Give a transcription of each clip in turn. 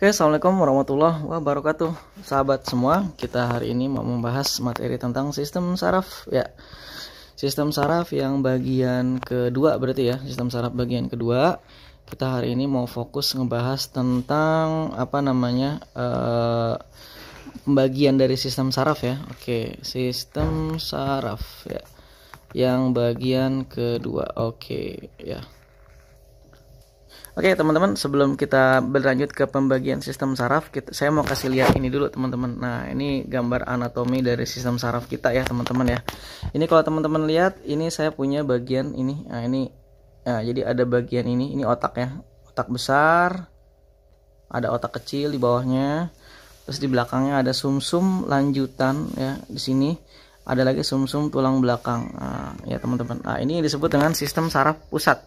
Oke, Assalamualaikum warahmatullahi wabarakatuh Sahabat semua, kita hari ini mau membahas materi tentang sistem saraf Ya, sistem saraf yang bagian kedua berarti ya Sistem saraf bagian kedua Kita hari ini mau fokus ngebahas tentang apa namanya uh, eh, Pembagian dari sistem saraf ya Oke, sistem saraf ya Yang bagian kedua, oke ya Oke teman-teman sebelum kita berlanjut ke pembagian sistem saraf kita, saya mau kasih lihat ini dulu teman-teman nah ini gambar anatomi dari sistem saraf kita ya teman-teman ya ini kalau teman-teman lihat ini saya punya bagian ini nah ini ya, jadi ada bagian ini ini otak ya otak besar ada otak kecil di bawahnya terus di belakangnya ada sumsum -sum lanjutan ya di sini ada lagi sumsum -sum tulang belakang nah, ya teman-teman nah ini disebut dengan sistem saraf pusat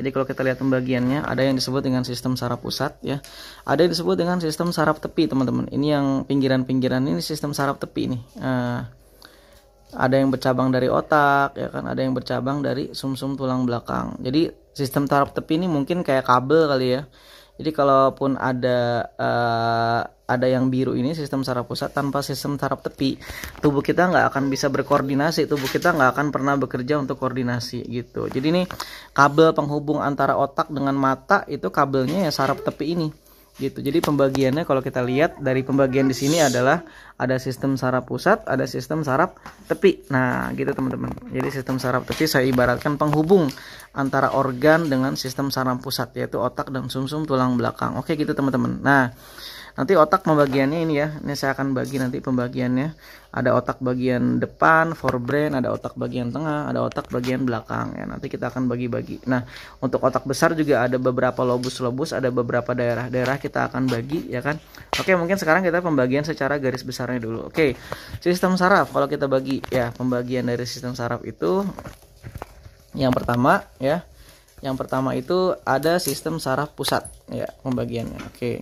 jadi kalau kita lihat pembagiannya ada yang disebut dengan sistem saraf pusat ya. Ada yang disebut dengan sistem saraf tepi teman-teman. Ini yang pinggiran-pinggiran ini sistem saraf tepi nih. Uh, ada yang bercabang dari otak ya kan, ada yang bercabang dari sumsum -sum tulang belakang. Jadi sistem saraf tepi ini mungkin kayak kabel kali ya. Jadi kalaupun ada uh, ada yang biru ini sistem saraf pusat tanpa sistem saraf tepi tubuh kita nggak akan bisa berkoordinasi tubuh kita nggak akan pernah bekerja untuk koordinasi gitu jadi ini kabel penghubung antara otak dengan mata itu kabelnya ya saraf tepi ini gitu jadi pembagiannya kalau kita lihat dari pembagian di sini adalah ada sistem saraf pusat ada sistem saraf tepi nah gitu teman-teman jadi sistem saraf tepi saya ibaratkan penghubung antara organ dengan sistem saraf pusat yaitu otak dan sumsum -sum tulang belakang oke gitu teman-teman nah nanti otak pembagiannya ini ya ini saya akan bagi nanti pembagiannya ada otak bagian depan forebrain ada otak bagian tengah ada otak bagian belakang ya nanti kita akan bagi-bagi nah untuk otak besar juga ada beberapa lobus-lobus ada beberapa daerah-daerah kita akan bagi ya kan oke mungkin sekarang kita pembagian secara garis besarnya dulu oke sistem saraf kalau kita bagi ya pembagian dari sistem saraf itu yang pertama ya yang pertama itu ada sistem saraf pusat ya pembagiannya. Oke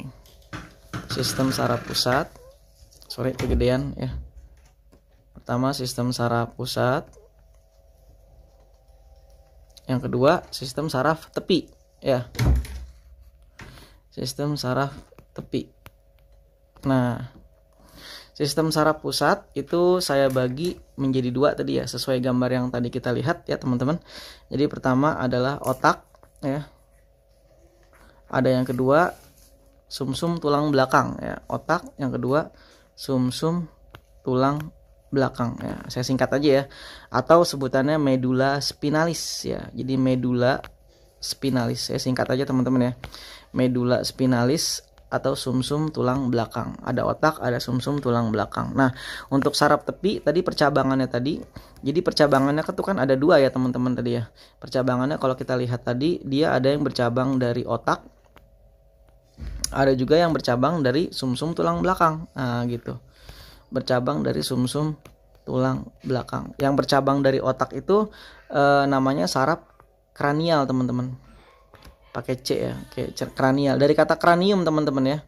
sistem saraf pusat sorry kegedean ya pertama sistem saraf pusat yang kedua sistem saraf tepi ya sistem saraf tepi nah sistem saraf pusat itu saya bagi menjadi dua tadi ya sesuai gambar yang tadi kita lihat ya teman-teman jadi pertama adalah otak ya ada yang kedua sumsum -sum tulang belakang ya otak yang kedua sumsum -sum tulang belakang ya saya singkat aja ya atau sebutannya medula spinalis ya jadi medula spinalis saya singkat aja teman-teman ya medula spinalis atau sumsum -sum tulang belakang. Ada otak, ada sumsum -sum tulang belakang. Nah, untuk saraf tepi tadi percabangannya tadi. Jadi percabangannya itu kan, kan ada dua ya teman-teman tadi ya. Percabangannya kalau kita lihat tadi dia ada yang bercabang dari otak ada juga yang bercabang dari sumsum -sum tulang belakang nah, gitu bercabang dari sumsum -sum tulang belakang yang bercabang dari otak itu eh, namanya saraf kranial teman-teman pakai c ya kayak kranial dari kata kranium teman-teman ya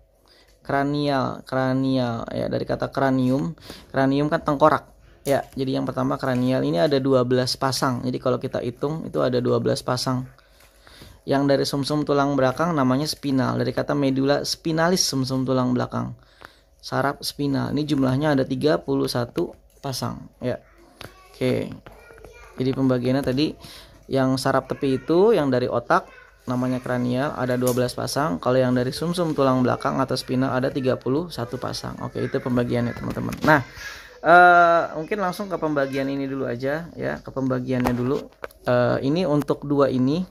kranial kranial ya dari kata kranium kranium kan tengkorak ya jadi yang pertama kranial ini ada 12 pasang jadi kalau kita hitung itu ada 12 pasang yang dari sumsum -sum tulang belakang namanya spinal dari kata medula spinalis sumsum -sum tulang belakang saraf spinal ini jumlahnya ada 31 pasang ya oke jadi pembagiannya tadi yang saraf tepi itu yang dari otak namanya kranial ada 12 pasang kalau yang dari sumsum -sum tulang belakang atau spinal ada 31 pasang oke itu pembagiannya teman-teman nah uh, mungkin langsung ke pembagian ini dulu aja ya ke pembagiannya dulu uh, ini untuk dua ini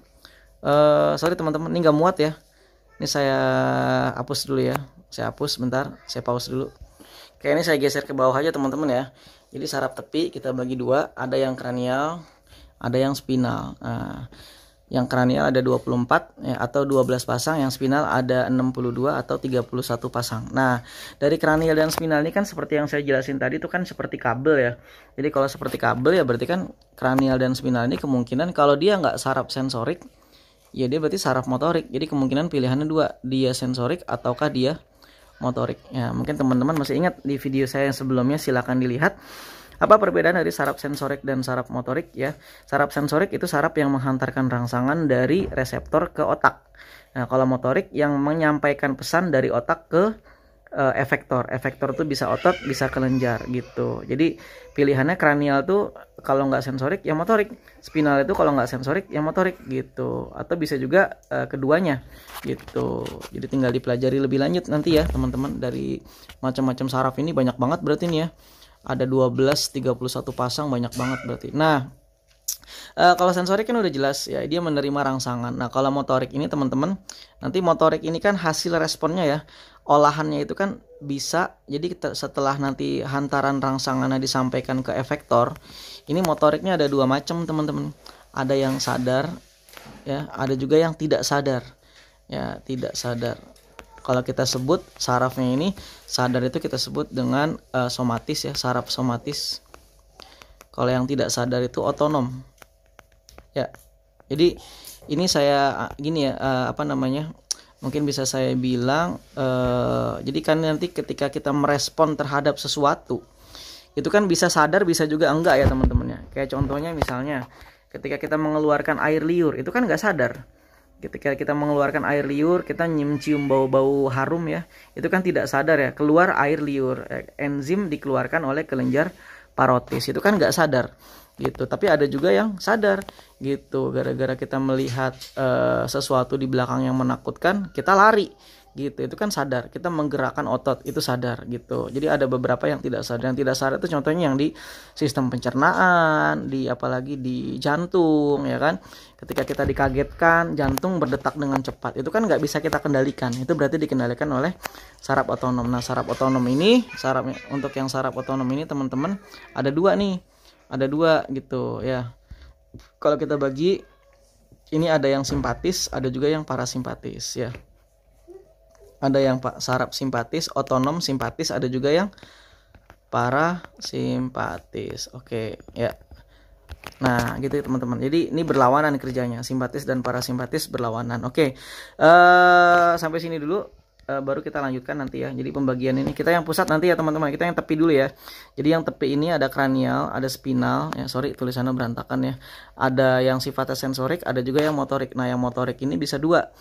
Eh, sorry teman-teman ini nggak muat ya ini saya hapus dulu ya saya hapus sebentar saya pause dulu kayak ini saya geser ke bawah aja teman-teman ya jadi sarap tepi kita bagi dua ada yang kranial ada yang spinal nah, yang kranial ada 24 ya, atau 12 pasang yang spinal ada 62 atau 31 pasang nah dari kranial dan spinal ini kan seperti yang saya jelasin tadi itu kan seperti kabel ya jadi kalau seperti kabel ya berarti kan kranial dan spinal ini kemungkinan kalau dia nggak sarap sensorik ya dia berarti saraf motorik jadi kemungkinan pilihannya dua dia sensorik ataukah dia motorik ya mungkin teman-teman masih ingat di video saya yang sebelumnya silahkan dilihat apa perbedaan dari saraf sensorik dan saraf motorik ya saraf sensorik itu saraf yang menghantarkan rangsangan dari reseptor ke otak nah kalau motorik yang menyampaikan pesan dari otak ke uh, efektor. Efektor tuh bisa otot, bisa kelenjar gitu. Jadi pilihannya kranial tuh kalau nggak sensorik ya motorik, spinal itu kalau nggak sensorik ya motorik gitu. Atau bisa juga uh, keduanya gitu. Jadi tinggal dipelajari lebih lanjut nanti ya teman-teman dari macam-macam saraf ini banyak banget berarti nih ya. Ada 12 31 pasang banyak banget berarti. Nah, Uh, kalau sensorik kan udah jelas ya dia menerima rangsangan. Nah kalau motorik ini teman-teman nanti motorik ini kan hasil responnya ya olahannya itu kan bisa jadi kita, setelah nanti hantaran rangsangannya disampaikan ke efektor ini motoriknya ada dua macam teman-teman ada yang sadar ya ada juga yang tidak sadar ya tidak sadar kalau kita sebut sarafnya ini sadar itu kita sebut dengan uh, somatis ya saraf somatis kalau yang tidak sadar itu otonom. Ya. Jadi ini saya gini ya uh, apa namanya? Mungkin bisa saya bilang uh, jadi kan nanti ketika kita merespon terhadap sesuatu itu kan bisa sadar bisa juga enggak ya teman-temannya. Kayak contohnya misalnya ketika kita mengeluarkan air liur itu kan enggak sadar ketika kita mengeluarkan air liur kita cium bau-bau harum ya itu kan tidak sadar ya keluar air liur eh, enzim dikeluarkan oleh kelenjar parotis itu kan nggak sadar gitu tapi ada juga yang sadar gitu gara-gara kita melihat uh, sesuatu di belakang yang menakutkan kita lari gitu itu kan sadar kita menggerakkan otot itu sadar gitu jadi ada beberapa yang tidak sadar yang tidak sadar itu contohnya yang di sistem pencernaan di apalagi di jantung ya kan ketika kita dikagetkan jantung berdetak dengan cepat itu kan nggak bisa kita kendalikan itu berarti dikendalikan oleh saraf otonom nah saraf otonom ini saraf untuk yang saraf otonom ini teman-teman ada dua nih ada dua gitu ya kalau kita bagi ini ada yang simpatis ada juga yang parasimpatis ya ada yang sarap simpatis, otonom simpatis, ada juga yang para simpatis. Oke, ya. Nah, gitu ya teman-teman. Jadi ini berlawanan kerjanya, simpatis dan para simpatis berlawanan. Oke. Uh, sampai sini dulu eh, baru kita lanjutkan nanti ya. Jadi pembagian ini kita yang pusat nanti ya teman-teman. Kita yang tepi dulu ya. Jadi yang tepi ini ada kranial, ada spinal. Ya sorry tulisannya berantakan ya. Ada yang sifatnya sensorik, ada juga yang motorik. Nah yang motorik ini bisa dua.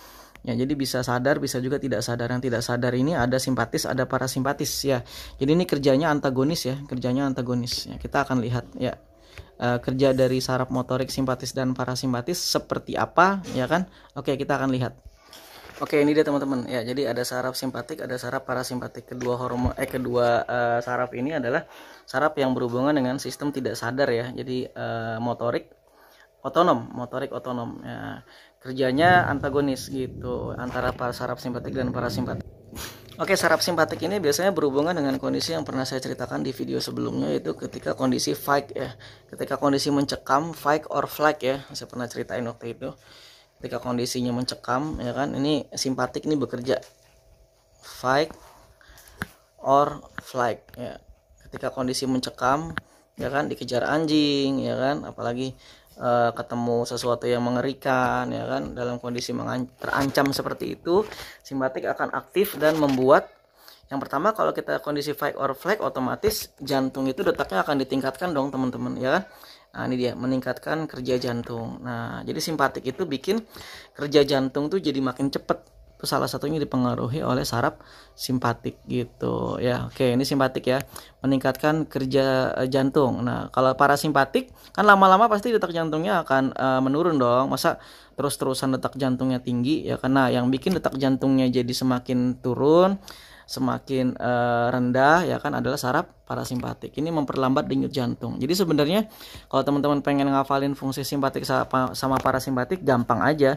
Ya, jadi bisa sadar, bisa juga tidak sadar. Yang tidak sadar ini ada simpatis, ada parasimpatis ya. Jadi ini kerjanya antagonis ya, kerjanya antagonis. Ya, kita akan lihat ya e, kerja dari saraf motorik simpatis dan parasimpatis seperti apa ya kan? Oke, kita akan lihat. Oke, ini dia teman-teman. Ya, jadi ada saraf simpatik, ada saraf parasimpatik. Kedua hormon eh kedua e, saraf ini adalah saraf yang berhubungan dengan sistem tidak sadar ya. Jadi e, motorik otonom, motorik otonom. Ya kerjanya antagonis gitu antara para saraf simpatik dan para parasimpatik. Oke, saraf simpatik ini biasanya berhubungan dengan kondisi yang pernah saya ceritakan di video sebelumnya yaitu ketika kondisi fight ya. Ketika kondisi mencekam, fight or flight ya. Saya pernah ceritain waktu itu. Ketika kondisinya mencekam ya kan, ini simpatik ini bekerja fight or flight ya. Ketika kondisi mencekam, ya kan dikejar anjing ya kan apalagi uh, ketemu sesuatu yang mengerikan ya kan dalam kondisi terancam seperti itu simpatik akan aktif dan membuat yang pertama kalau kita kondisi fight or flight otomatis jantung itu detaknya akan ditingkatkan dong teman-teman ya kan nah ini dia meningkatkan kerja jantung nah jadi simpatik itu bikin kerja jantung tuh jadi makin cepet itu salah satunya dipengaruhi oleh saraf simpatik gitu ya oke ini simpatik ya meningkatkan kerja eh, jantung nah kalau parasimpatik kan lama-lama pasti detak jantungnya akan uh, menurun dong masa terus-terusan detak jantungnya tinggi ya karena yang bikin detak jantungnya jadi semakin turun semakin uh, rendah ya kan adalah saraf parasimpatik. Ini memperlambat denyut jantung. Jadi sebenarnya kalau teman-teman pengen ngafalin fungsi simpatik sama parasimpatik gampang aja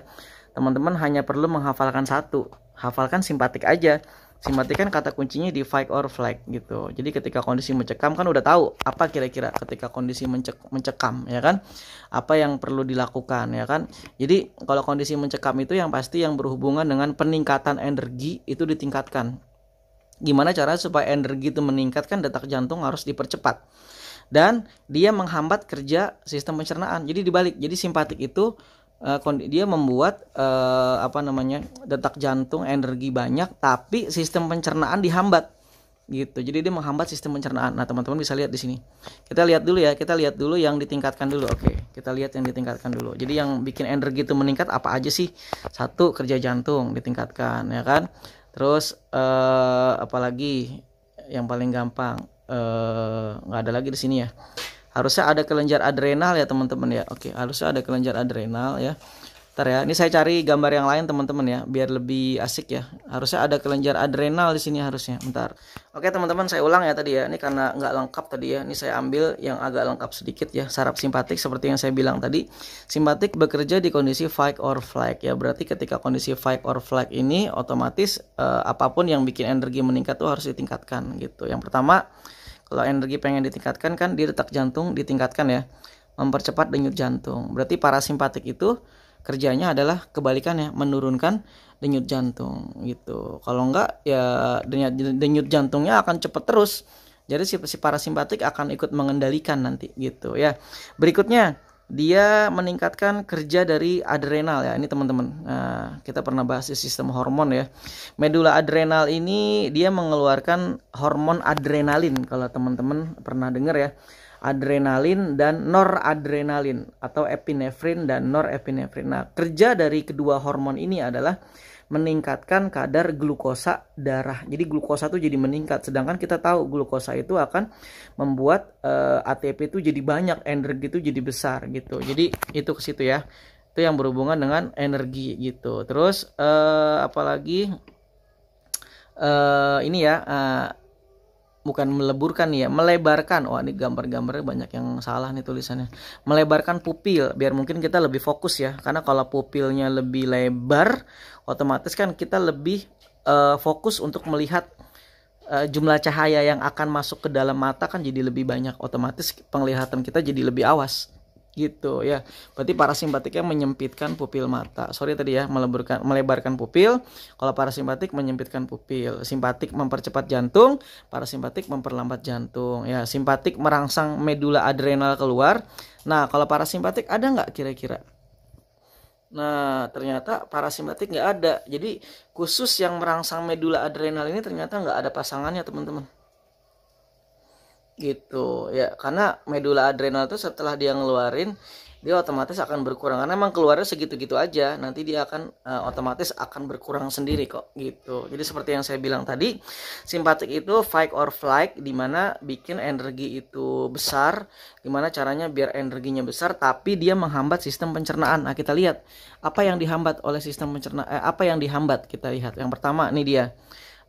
teman-teman hanya perlu menghafalkan satu hafalkan simpatik aja simpatik kan kata kuncinya di fight or flight gitu jadi ketika kondisi mencekam kan udah tahu apa kira-kira ketika kondisi mencek mencekam ya kan apa yang perlu dilakukan ya kan jadi kalau kondisi mencekam itu yang pasti yang berhubungan dengan peningkatan energi itu ditingkatkan gimana cara supaya energi itu meningkatkan kan detak jantung harus dipercepat dan dia menghambat kerja sistem pencernaan jadi dibalik jadi simpatik itu Eh, dia membuat uh, apa namanya detak jantung energi banyak tapi sistem pencernaan dihambat gitu jadi dia menghambat sistem pencernaan nah teman-teman bisa lihat di sini kita lihat dulu ya kita lihat dulu yang ditingkatkan dulu oke kita lihat yang ditingkatkan dulu jadi yang bikin energi itu meningkat apa aja sih satu kerja jantung ditingkatkan ya kan terus uh, apalagi yang paling gampang nggak uh, ada lagi di sini ya harusnya ada kelenjar adrenal ya teman-teman ya oke harusnya ada kelenjar adrenal ya Ntar ya, ini saya cari gambar yang lain teman-teman ya, biar lebih asik ya. Harusnya ada kelenjar adrenal di sini harusnya. Bentar. Oke teman-teman, saya ulang ya tadi ya. Ini karena nggak lengkap tadi ya. Ini saya ambil yang agak lengkap sedikit ya. Saraf simpatik seperti yang saya bilang tadi. Simpatik bekerja di kondisi fight or flight ya. Berarti ketika kondisi fight or flight ini otomatis eh, apapun yang bikin energi meningkat tuh harus ditingkatkan gitu. Yang pertama kalau energi pengen ditingkatkan kan di detak jantung ditingkatkan ya, mempercepat denyut jantung. Berarti parasimpatik itu kerjanya adalah kebalikan ya, menurunkan denyut jantung gitu. Kalau enggak ya denyut, jantungnya akan cepat terus. Jadi si, si parasimpatik akan ikut mengendalikan nanti gitu ya. Berikutnya dia meningkatkan kerja dari adrenal ya ini teman-teman nah, kita pernah bahas sistem hormon ya medula adrenal ini dia mengeluarkan hormon adrenalin kalau teman-teman pernah dengar ya adrenalin dan noradrenalin atau epinefrin dan norepinefrin nah kerja dari kedua hormon ini adalah meningkatkan kadar glukosa darah. Jadi glukosa itu jadi meningkat. Sedangkan kita tahu glukosa itu akan membuat uh, ATP itu jadi banyak, energi itu jadi besar gitu. Jadi itu ke situ ya. Itu yang berhubungan dengan energi gitu. Terus uh, apalagi uh, ini ya uh, bukan meleburkan ya, melebarkan. Oh, ini gambar-gambarnya banyak yang salah nih tulisannya. Melebarkan pupil biar mungkin kita lebih fokus ya. Karena kalau pupilnya lebih lebar, otomatis kan kita lebih uh, fokus untuk melihat uh, jumlah cahaya yang akan masuk ke dalam mata kan jadi lebih banyak otomatis penglihatan kita jadi lebih awas gitu ya berarti parasimpatiknya menyempitkan pupil mata sorry tadi ya melebarkan melebarkan pupil kalau parasimpatik menyempitkan pupil simpatik mempercepat jantung parasimpatik memperlambat jantung ya simpatik merangsang medula adrenal keluar nah kalau parasimpatik ada nggak kira-kira Nah, ternyata parasimpatik nggak ada. Jadi khusus yang merangsang medula adrenal ini ternyata nggak ada pasangannya, teman-teman. Gitu ya, karena medula adrenal itu setelah dia ngeluarin dia otomatis akan berkurang karena emang keluarnya segitu-gitu aja nanti dia akan uh, otomatis akan berkurang sendiri kok gitu jadi seperti yang saya bilang tadi simpatik itu fight or flight dimana bikin energi itu besar gimana caranya biar energinya besar tapi dia menghambat sistem pencernaan nah kita lihat apa yang dihambat oleh sistem pencernaan eh, apa yang dihambat kita lihat yang pertama ini dia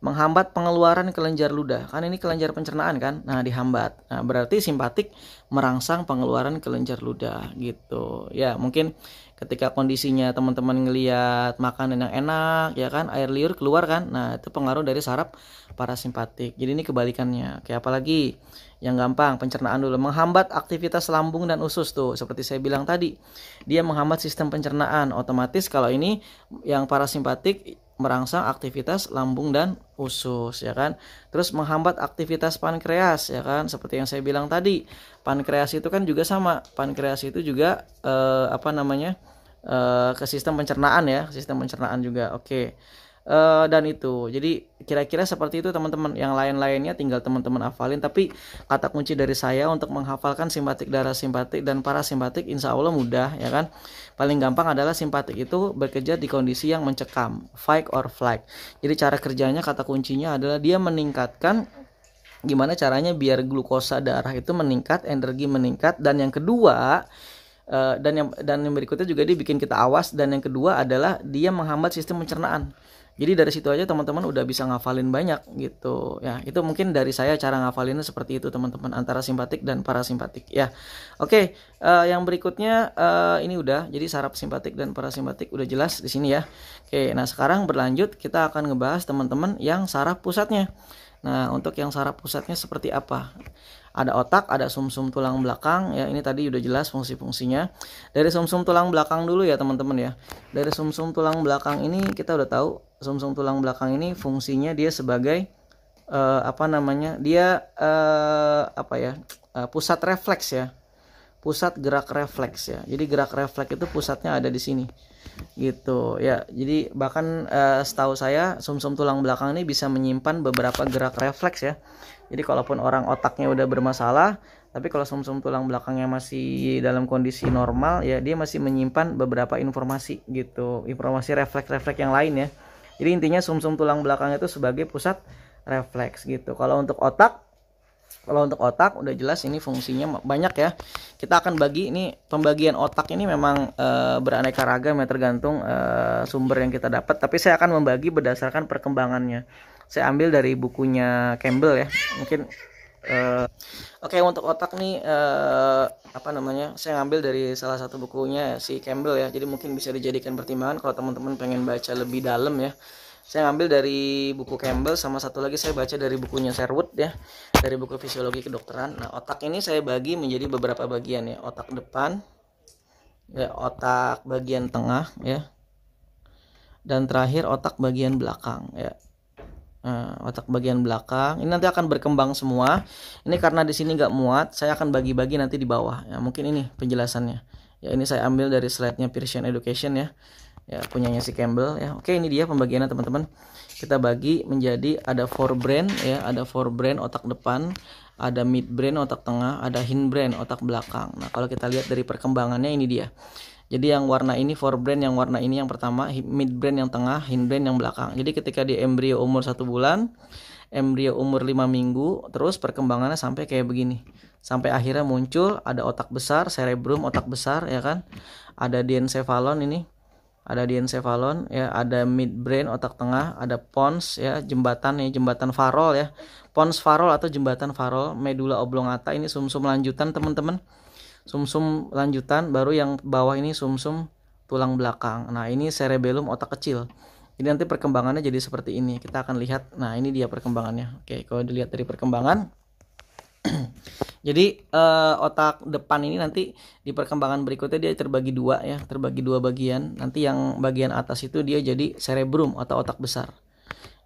menghambat pengeluaran kelenjar ludah. Kan ini kelenjar pencernaan kan? Nah, dihambat. Nah, berarti simpatik merangsang pengeluaran kelenjar ludah gitu. Ya, mungkin ketika kondisinya teman-teman ngelihat makanan yang enak ya kan air liur keluar kan. Nah, itu pengaruh dari saraf parasimpatik. Jadi ini kebalikannya. Kayak apalagi yang gampang pencernaan dulu menghambat aktivitas lambung dan usus tuh seperti saya bilang tadi. Dia menghambat sistem pencernaan. Otomatis kalau ini yang parasimpatik merangsang aktivitas lambung dan usus ya kan. Terus menghambat aktivitas pankreas ya kan seperti yang saya bilang tadi. Pankreas itu kan juga sama. Pankreas itu juga eh, apa namanya? Eh, ke sistem pencernaan ya, sistem pencernaan juga. Oke. Okay uh, dan itu jadi kira-kira seperti itu teman-teman yang lain-lainnya tinggal teman-teman hafalin tapi kata kunci dari saya untuk menghafalkan simpatik darah, simpatik dan parasimpatik insya Allah mudah ya kan paling gampang adalah simpatik itu bekerja di kondisi yang mencekam fight or flight jadi cara kerjanya kata kuncinya adalah dia meningkatkan gimana caranya biar glukosa darah itu meningkat energi meningkat dan yang kedua eh, dan yang dan yang berikutnya juga dia bikin kita awas dan yang kedua adalah dia menghambat sistem pencernaan jadi dari situ aja teman-teman udah bisa ngafalin banyak gitu. Ya, itu mungkin dari saya cara ngafalinnya seperti itu teman-teman antara simpatik dan parasimpatik ya. Oke, uh, yang berikutnya uh, ini udah. Jadi saraf simpatik dan parasimpatik udah jelas di sini ya. Oke, nah sekarang berlanjut kita akan ngebahas teman-teman yang saraf pusatnya. Nah, untuk yang saraf pusatnya seperti apa? ada otak, ada sumsum -sum tulang belakang. Ya, ini tadi udah jelas fungsi-fungsinya. Dari sumsum -sum tulang belakang dulu ya, teman-teman ya. Dari sumsum -sum tulang belakang ini kita udah tahu sumsum tulang belakang ini fungsinya dia sebagai uh, apa namanya? Dia uh, apa ya? Uh, pusat refleks ya. Pusat gerak refleks ya. Jadi gerak refleks itu pusatnya ada di sini. Gitu ya. Jadi bahkan uh, setahu saya sumsum -sum tulang belakang ini bisa menyimpan beberapa gerak refleks ya jadi kalaupun orang otaknya udah bermasalah, tapi kalau sumsum tulang belakangnya masih dalam kondisi normal, ya dia masih menyimpan beberapa informasi gitu, informasi refleks-refleks yang lain ya. Jadi intinya sumsum tulang belakang itu sebagai pusat refleks gitu. Kalau untuk otak, kalau untuk otak udah jelas ini fungsinya banyak ya. Kita akan bagi ini pembagian otak ini memang e, beraneka ragam ya tergantung e, sumber yang kita dapat. Tapi saya akan membagi berdasarkan perkembangannya saya ambil dari bukunya Campbell ya mungkin uh, oke okay, untuk otak nih uh, apa namanya saya ambil dari salah satu bukunya si Campbell ya jadi mungkin bisa dijadikan pertimbangan kalau teman-teman pengen baca lebih dalam ya saya ambil dari buku Campbell sama satu lagi saya baca dari bukunya Sherwood ya dari buku fisiologi kedokteran nah otak ini saya bagi menjadi beberapa bagian ya otak depan ya otak bagian tengah ya dan terakhir otak bagian belakang ya Nah, otak bagian belakang. Ini nanti akan berkembang semua. Ini karena di sini nggak muat, saya akan bagi-bagi nanti di bawah. Ya, mungkin ini penjelasannya. Ya ini saya ambil dari slide-nya Pearson Education ya. Ya punyanya si Campbell ya. Oke, ini dia pembagiannya teman-teman. Kita bagi menjadi ada forebrain ya, ada forebrain otak depan, ada midbrain otak tengah, ada hindbrain otak belakang. Nah, kalau kita lihat dari perkembangannya ini dia jadi yang warna ini forebrain yang warna ini yang pertama midbrain yang tengah hindbrain yang belakang jadi ketika di embrio umur satu bulan embrio umur 5 minggu terus perkembangannya sampai kayak begini sampai akhirnya muncul ada otak besar cerebrum otak besar ya kan ada diencephalon ini ada diencephalon ya ada midbrain otak tengah ada pons ya jembatan ya jembatan farol ya pons farol atau jembatan farol medula oblongata ini sumsum -sum lanjutan teman-teman sumsum lanjutan baru yang bawah ini sumsum tulang belakang nah ini cerebellum otak kecil jadi nanti perkembangannya jadi seperti ini kita akan lihat nah ini dia perkembangannya oke kalau dilihat dari perkembangan jadi eh, otak depan ini nanti di perkembangan berikutnya dia terbagi dua ya terbagi dua bagian nanti yang bagian atas itu dia jadi cerebrum atau otak besar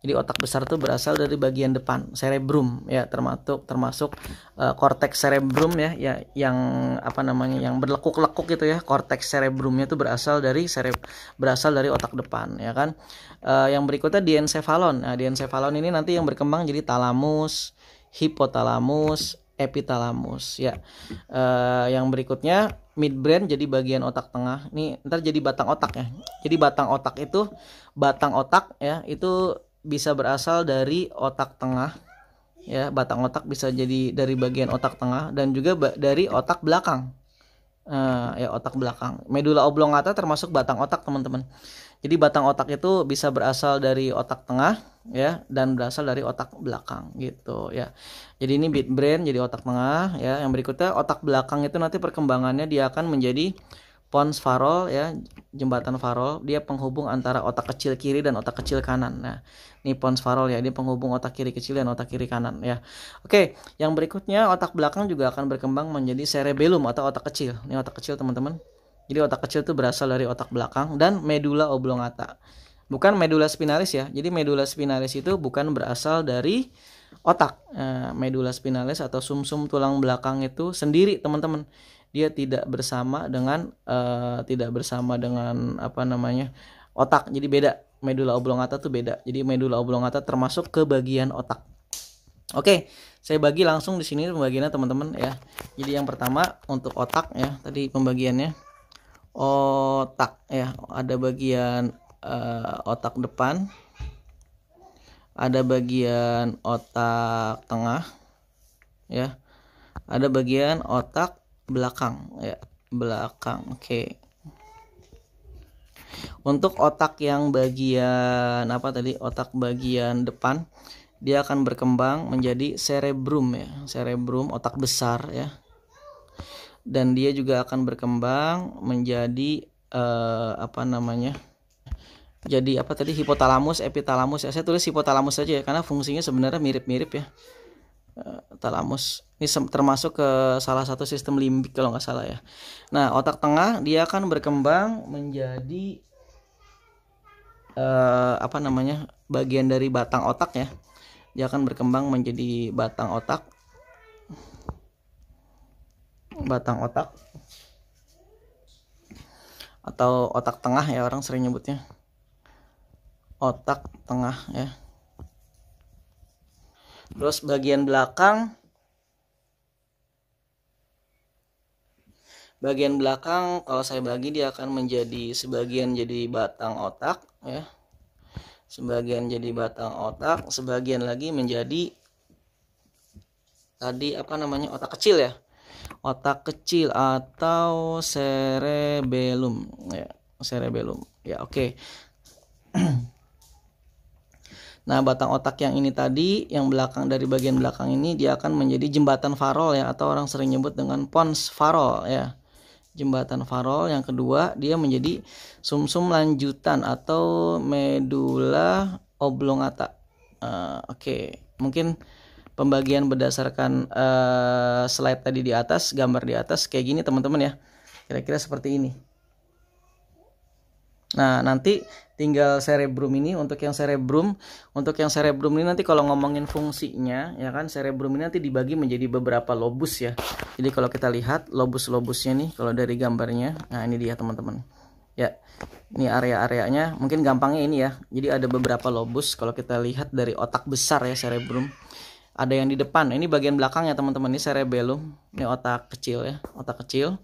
jadi otak besar itu berasal dari bagian depan, cerebrum ya, termasuk termasuk uh, cerebrum ya, ya yang apa namanya yang berlekuk-lekuk gitu ya. Korteks cerebrumnya itu berasal dari cere berasal dari otak depan ya kan. Uh, yang berikutnya diencephalon. Nah, diencephalon ini nanti yang berkembang jadi talamus, hipotalamus, epitalamus ya. Uh, yang berikutnya midbrain jadi bagian otak tengah. Nih, ntar jadi batang otak ya. Jadi batang otak itu batang otak ya, itu bisa berasal dari otak tengah ya batang otak bisa jadi dari bagian otak tengah dan juga dari otak belakang uh, ya otak belakang medula oblongata termasuk batang otak teman-teman jadi batang otak itu bisa berasal dari otak tengah ya dan berasal dari otak belakang gitu ya jadi ini bit brain jadi otak tengah ya yang berikutnya otak belakang itu nanti perkembangannya dia akan menjadi pons farol ya jembatan farol dia penghubung antara otak kecil kiri dan otak kecil kanan nah ini pons farol ya dia penghubung otak kiri kecil dan otak kiri kanan ya oke yang berikutnya otak belakang juga akan berkembang menjadi cerebellum atau otak kecil ini otak kecil teman-teman jadi otak kecil itu berasal dari otak belakang dan medula oblongata bukan medula spinalis ya jadi medula spinalis itu bukan berasal dari otak eh, medula spinalis atau sumsum -sum tulang belakang itu sendiri teman-teman dia tidak bersama dengan uh, tidak bersama dengan apa namanya otak jadi beda medula oblongata tuh beda jadi medula oblongata termasuk ke bagian otak oke saya bagi langsung di sini pembagiannya teman-teman ya jadi yang pertama untuk otak ya tadi pembagiannya otak ya ada bagian uh, otak depan ada bagian otak tengah ya ada bagian otak belakang ya belakang oke okay. untuk otak yang bagian apa tadi otak bagian depan dia akan berkembang menjadi cerebrum ya cerebrum otak besar ya dan dia juga akan berkembang menjadi uh, apa namanya jadi apa tadi hipotalamus epitalamus ya saya tulis hipotalamus saja ya karena fungsinya sebenarnya mirip-mirip ya Eh, talamus. Ini termasuk ke salah satu sistem limbik kalau nggak salah ya. Nah, otak tengah dia akan berkembang menjadi uh, apa namanya? bagian dari batang otak ya. Dia akan berkembang menjadi batang otak. Batang otak atau otak tengah ya orang sering nyebutnya. Otak tengah ya terus bagian belakang bagian belakang kalau saya bagi dia akan menjadi sebagian jadi batang otak ya sebagian jadi batang otak sebagian lagi menjadi tadi apa namanya otak kecil ya otak kecil atau cerebellum ya cerebellum ya oke okay. Nah, batang otak yang ini tadi, yang belakang dari bagian belakang ini dia akan menjadi jembatan farol ya atau orang sering nyebut dengan pons farol ya. Jembatan farol yang kedua dia menjadi sumsum -sum lanjutan atau medula oblongata. Uh, Oke, okay. mungkin pembagian berdasarkan uh, slide tadi di atas, gambar di atas kayak gini teman-teman ya. Kira-kira seperti ini. Nah, nanti tinggal cerebrum ini untuk yang cerebrum untuk yang cerebrum ini nanti kalau ngomongin fungsinya ya kan cerebrum ini nanti dibagi menjadi beberapa lobus ya jadi kalau kita lihat lobus-lobusnya nih kalau dari gambarnya nah ini dia teman-teman ya ini area-areanya mungkin gampangnya ini ya jadi ada beberapa lobus kalau kita lihat dari otak besar ya cerebrum ada yang di depan nah ini bagian belakang ya teman-teman ini cerebellum ini otak kecil ya otak kecil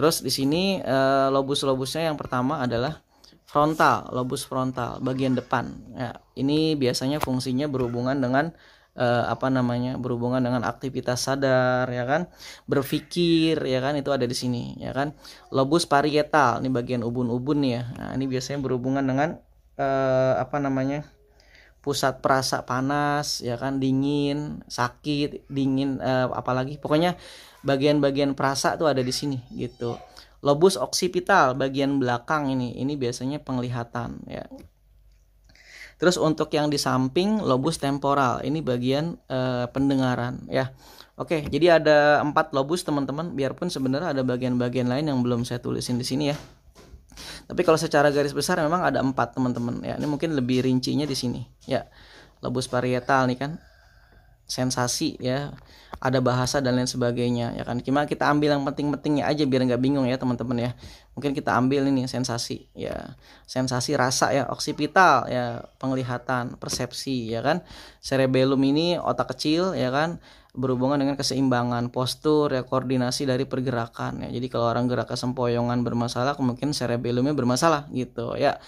terus di sini eh, lobus-lobusnya yang pertama adalah frontal, lobus frontal, bagian depan. Ya, ini biasanya fungsinya berhubungan dengan eh, apa namanya? berhubungan dengan aktivitas sadar, ya kan? Berpikir, ya kan? Itu ada di sini, ya kan? Lobus parietal, ini bagian ubun-ubun ya. Nah, ini biasanya berhubungan dengan eh, apa namanya? pusat perasa panas, ya kan? Dingin, sakit, dingin eh, apalagi pokoknya bagian-bagian perasa tuh ada di sini gitu lobus oksipital bagian belakang ini. Ini biasanya penglihatan ya. Terus untuk yang di samping lobus temporal, ini bagian eh, pendengaran ya. Oke, jadi ada empat lobus teman-teman. Biarpun sebenarnya ada bagian-bagian lain yang belum saya tulisin di sini ya. Tapi kalau secara garis besar memang ada empat teman-teman ya. Ini mungkin lebih rincinya di sini ya. Lobus parietal nih kan sensasi ya ada bahasa dan lain sebagainya ya kan cuma kita ambil yang penting-pentingnya aja biar nggak bingung ya teman-teman ya mungkin kita ambil ini sensasi ya sensasi rasa ya oksipital ya penglihatan persepsi ya kan cerebellum ini otak kecil ya kan berhubungan dengan keseimbangan postur ya koordinasi dari pergerakan ya jadi kalau orang gerak sempoyongan bermasalah kemungkinan cerebellumnya bermasalah gitu ya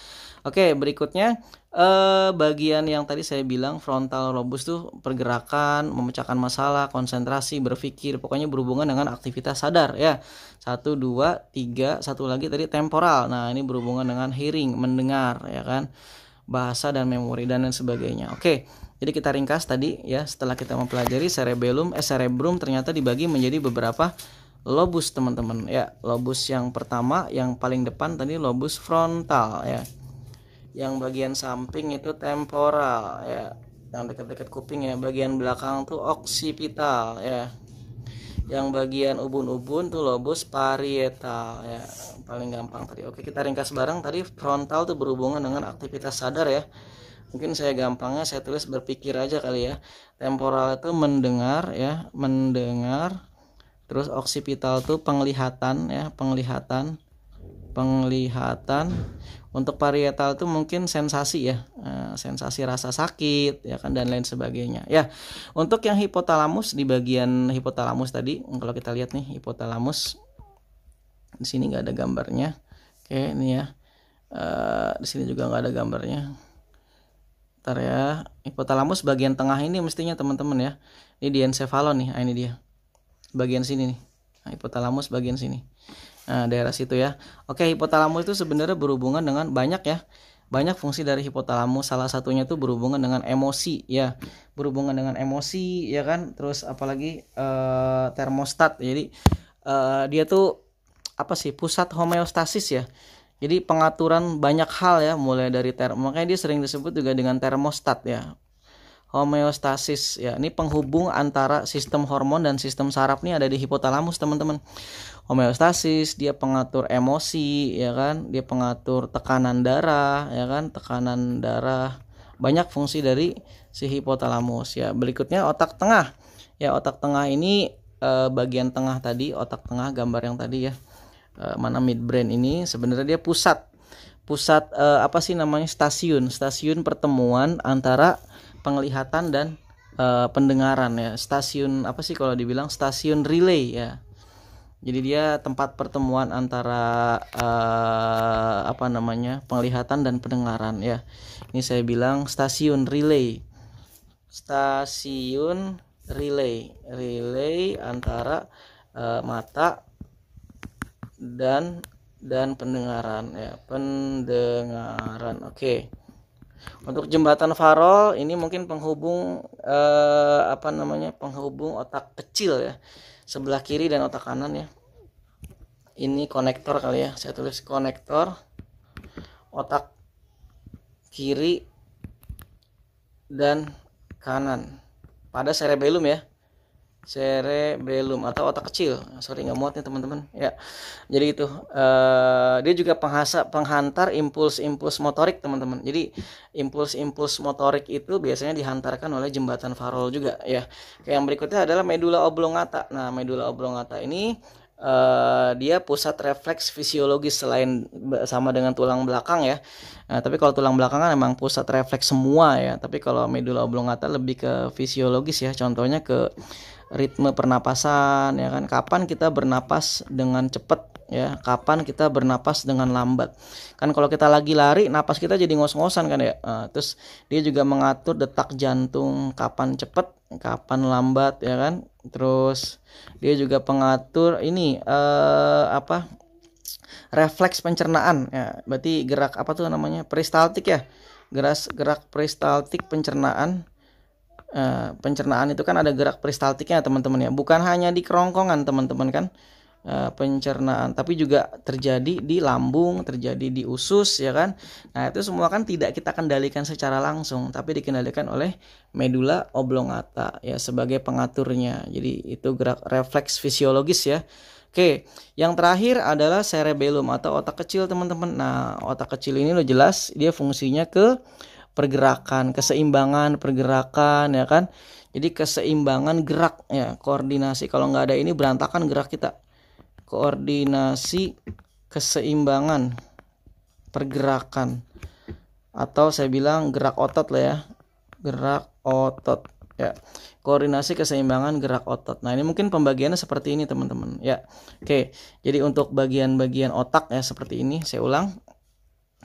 oke berikutnya eh, bagian yang tadi saya bilang frontal lobus tuh pergerakan memecahkan masalah konsentrasi berpikir pokoknya berhubungan dengan aktivitas sadar ya satu dua tiga satu lagi tadi temporal nah ini berhubungan dengan hearing mendengar ya kan bahasa dan memori dan lain sebagainya oke jadi kita ringkas tadi ya setelah kita mempelajari cerebellum eh cerebrum ternyata dibagi menjadi beberapa lobus teman-teman ya. Lobus yang pertama yang paling depan tadi lobus frontal ya. Yang bagian samping itu temporal ya. Yang dekat-dekat kuping ya, bagian belakang tuh oksipital ya. Yang bagian ubun-ubun tuh lobus parietal ya. Paling gampang tadi. Oke, kita ringkas bareng tadi frontal tuh berhubungan dengan aktivitas sadar ya mungkin saya gampangnya saya tulis berpikir aja kali ya temporal itu mendengar ya mendengar terus oksipital itu penglihatan ya penglihatan penglihatan untuk parietal itu mungkin sensasi ya eh, sensasi rasa sakit ya kan dan lain sebagainya ya untuk yang hipotalamus di bagian hipotalamus tadi kalau kita lihat nih hipotalamus di sini nggak ada gambarnya oke ini ya eh, di sini juga nggak ada gambarnya Ntar ya, hipotalamus bagian tengah ini mestinya teman-teman ya. Ini di encephalon nih, ah, ini dia. Bagian sini nih. Nah, hipotalamus bagian sini. Nah, daerah situ ya. Oke, hipotalamus itu sebenarnya berhubungan dengan banyak ya. Banyak fungsi dari hipotalamus. Salah satunya itu berhubungan dengan emosi ya. Berhubungan dengan emosi ya kan. Terus apalagi eh, termostat. Jadi eh, dia tuh apa sih? Pusat homeostasis ya jadi pengaturan banyak hal ya, mulai dari termo, makanya dia sering disebut juga dengan termostat ya. Homeostasis ya, ini penghubung antara sistem hormon dan sistem saraf nih ada di hipotalamus teman-teman. Homeostasis dia pengatur emosi ya kan, dia pengatur tekanan darah ya kan, tekanan darah banyak fungsi dari si hipotalamus ya. Berikutnya otak tengah. Ya, otak tengah ini eh, bagian tengah tadi, otak tengah gambar yang tadi ya Eh, mana midbrain ini sebenarnya dia pusat pusat uh, apa sih namanya stasiun stasiun pertemuan antara penglihatan dan uh, pendengaran ya stasiun apa sih kalau dibilang stasiun relay ya jadi dia tempat pertemuan antara uh, apa namanya penglihatan dan pendengaran ya ini saya bilang stasiun relay stasiun relay relay antara uh, mata dan dan pendengaran ya pendengaran oke okay. untuk jembatan farol ini mungkin penghubung eh, apa namanya penghubung otak kecil ya sebelah kiri dan otak kanan ya ini konektor kali ya saya tulis konektor otak kiri dan kanan pada cerebellum ya cerebellum atau otak kecil. Sorry nggak muat nih teman-teman. Ya, jadi itu uh, eh, dia juga penghasa, penghantar impuls-impuls motorik teman-teman. Jadi impuls-impuls motorik itu biasanya dihantarkan oleh jembatan farol juga ya. Kayak yang berikutnya adalah medula oblongata. Nah, medula oblongata ini Uh, dia pusat refleks fisiologis selain sama dengan tulang belakang ya. Nah, tapi kalau tulang belakang kan memang pusat refleks semua ya. Tapi kalau medula oblongata lebih ke fisiologis ya. Contohnya ke ritme pernapasan ya kan kapan kita bernapas dengan cepat ya kapan kita bernapas dengan lambat kan kalau kita lagi lari napas kita jadi ngos-ngosan kan ya nah, terus dia juga mengatur detak jantung kapan cepat kapan lambat ya kan terus dia juga pengatur ini eh, apa refleks pencernaan ya berarti gerak apa tuh namanya peristaltik ya gerak gerak peristaltik pencernaan Eh, pencernaan itu kan ada gerak peristaltiknya teman-teman ya bukan hanya di kerongkongan teman-teman kan eh, pencernaan tapi juga terjadi di lambung terjadi di usus ya kan nah itu semua kan tidak kita kendalikan secara langsung tapi dikendalikan oleh medula oblongata ya sebagai pengaturnya jadi itu gerak refleks fisiologis ya Oke, yang terakhir adalah cerebellum atau otak kecil teman-teman. Nah, otak kecil ini lo jelas dia fungsinya ke pergerakan, keseimbangan pergerakan ya kan. Jadi keseimbangan gerak ya, koordinasi. Kalau nggak ada ini berantakan gerak kita. Koordinasi keseimbangan pergerakan atau saya bilang gerak otot lah ya. Gerak otot ya. Koordinasi keseimbangan gerak otot. Nah, ini mungkin pembagiannya seperti ini teman-teman ya. Oke. Jadi untuk bagian-bagian otak ya seperti ini saya ulang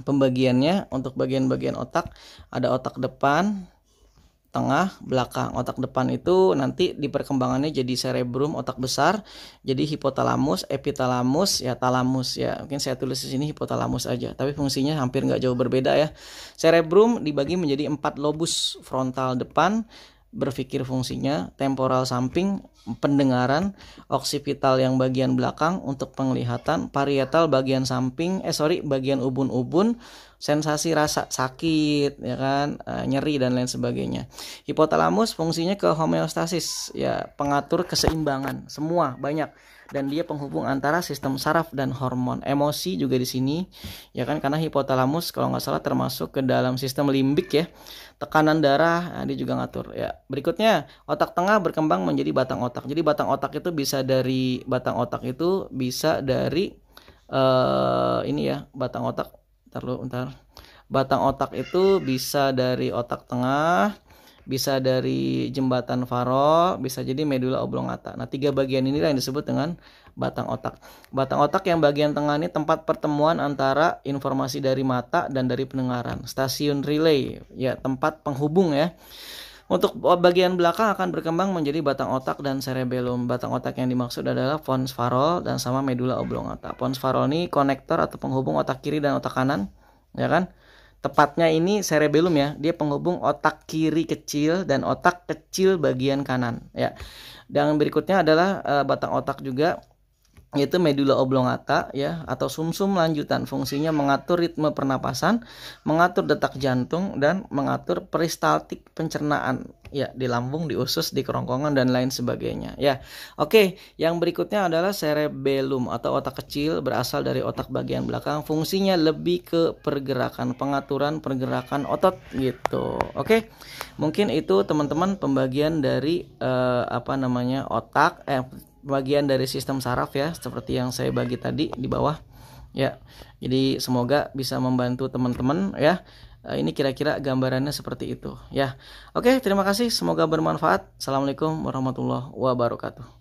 pembagiannya untuk bagian-bagian otak ada otak depan tengah belakang otak depan itu nanti di perkembangannya jadi cerebrum otak besar jadi hipotalamus epitalamus ya talamus ya mungkin saya tulis di sini hipotalamus aja tapi fungsinya hampir nggak jauh berbeda ya cerebrum dibagi menjadi empat lobus frontal depan berpikir fungsinya, temporal samping, pendengaran, oksipital yang bagian belakang untuk penglihatan, parietal bagian samping, eh sorry, bagian ubun-ubun, sensasi rasa sakit ya kan e, nyeri dan lain sebagainya hipotalamus fungsinya ke homeostasis ya pengatur keseimbangan semua banyak dan dia penghubung antara sistem saraf dan hormon emosi juga di sini ya kan karena hipotalamus kalau nggak salah termasuk ke dalam sistem limbik ya tekanan darah nah, dia juga ngatur ya berikutnya otak tengah berkembang menjadi batang otak jadi batang otak itu bisa dari batang otak itu bisa dari uh, ini ya batang otak ntar lu ntar batang otak itu bisa dari otak tengah bisa dari jembatan faro, bisa jadi medula oblongata. Nah, tiga bagian ini yang disebut dengan batang otak. Batang otak yang bagian tengah ini tempat pertemuan antara informasi dari mata dan dari pendengaran. Stasiun relay, ya tempat penghubung ya. Untuk oh, bagian belakang akan berkembang menjadi batang otak dan cerebellum. Batang otak yang dimaksud adalah pons farol dan sama medula oblongata. Pons farol ini konektor atau penghubung otak kiri dan otak kanan, ya kan? Tepatnya ini cerebellum ya, dia penghubung otak kiri kecil dan otak kecil bagian kanan, ya. Dan berikutnya adalah uh, batang otak juga yaitu medula oblongata ya atau sumsum lanjutan fungsinya mengatur ritme pernapasan, mengatur detak jantung dan mengatur peristaltik pencernaan ya di lambung, di usus, di kerongkongan dan lain sebagainya ya. Oke, yang berikutnya adalah cerebellum atau otak kecil berasal dari otak bagian belakang, fungsinya lebih ke pergerakan, pengaturan pergerakan otot gitu. Oke. Mungkin itu teman-teman pembagian dari eh, apa namanya otak eh bagian dari sistem saraf ya seperti yang saya bagi tadi di bawah ya jadi semoga bisa membantu teman-teman ya eh, ini kira-kira gambarannya seperti itu ya oke terima kasih semoga bermanfaat assalamualaikum warahmatullahi wabarakatuh